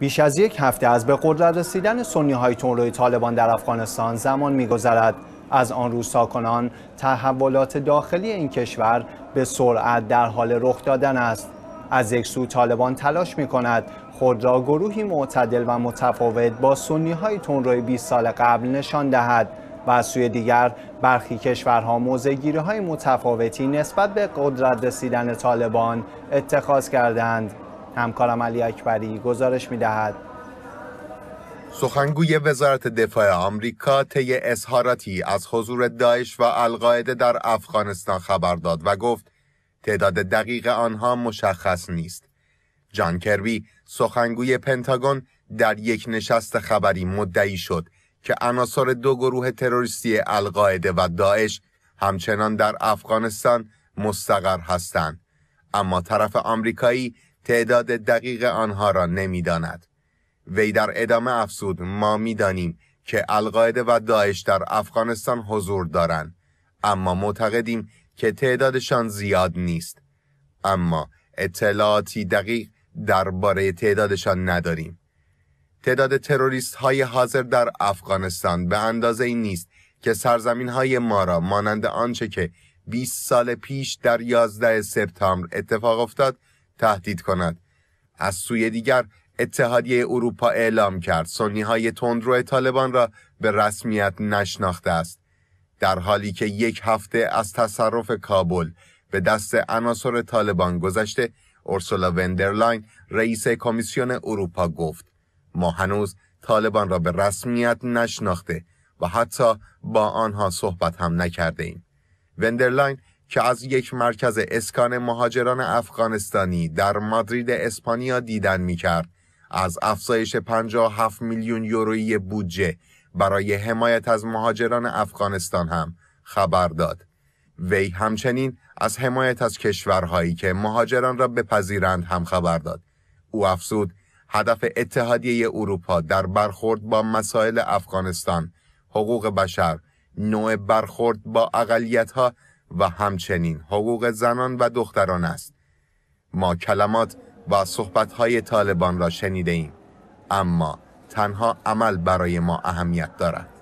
بیش از یک هفته از به قدرت رسیدن سنی های تونروی طالبان در افغانستان زمان میگذرد از آن روز ساکنان تحولات داخلی این کشور به سرعت در حال رخ دادن است از یک سو طالبان تلاش می کند خود را گروهی معتدل و متفاوت با سنی های تونروی 20 سال قبل نشان دهد و از سوی دیگر برخی کشورها موزگیری های متفاوتی نسبت به قدرت رسیدن طالبان اتخاذ کردند. همکارم علی اکبری گزارش میدهد سخنگوی وزارت دفاع آمریکا طی اظهاراتی از حضور داعش و القاعده در افغانستان خبر داد و گفت تعداد دقیق آنها مشخص نیست. جان کربی سخنگوی پنتاگون در یک نشست خبری مدعی شد که عناصر دو گروه تروریستی القاعده و داعش همچنان در افغانستان مستقر هستند اما طرف آمریکایی تعداد دقیق آنها را نمیداند. وی در ادامه افسود ما میدانیم که القاعده و داعش در افغانستان حضور دارند اما معتقدیم که تعدادشان زیاد نیست اما اطلاعاتی دقیق درباره تعدادشان نداریم تعداد تروریست های حاضر در افغانستان به اندازه این نیست که سرزمین های ما را مانند آنچه که 20 سال پیش در 11 سپتامبر اتفاق افتاد تهدید کند از سوی دیگر اتحادیه اروپا اعلام کرد سنی های تندرو طالبان را به رسمیت نشناخته است در حالی که یک هفته از تصرف کابل به دست عناصر طالبان گذشته اورسولا وندرلاین رئیس کمیسیون اروپا گفت ما هنوز طالبان را به رسمیت نشناخته و حتی با آنها صحبت هم نکرده ایم. وندرلاین که از یک مرکز اسکان مهاجران افغانستانی در مادرید اسپانیا دیدن می کرد. از افزایش 57 میلیون یورویی بودجه برای حمایت از مهاجران افغانستان هم خبر داد. وی همچنین از حمایت از کشورهایی که مهاجران را بپذیرند هم خبر داد. او افزود هدف اتحادیه اروپا در برخورد با مسائل افغانستان، حقوق بشر، نوع برخورد با اقلیت‌ها و همچنین حقوق زنان و دختران است ما کلمات و صحبتهای طالبان را شنیده ایم اما تنها عمل برای ما اهمیت دارد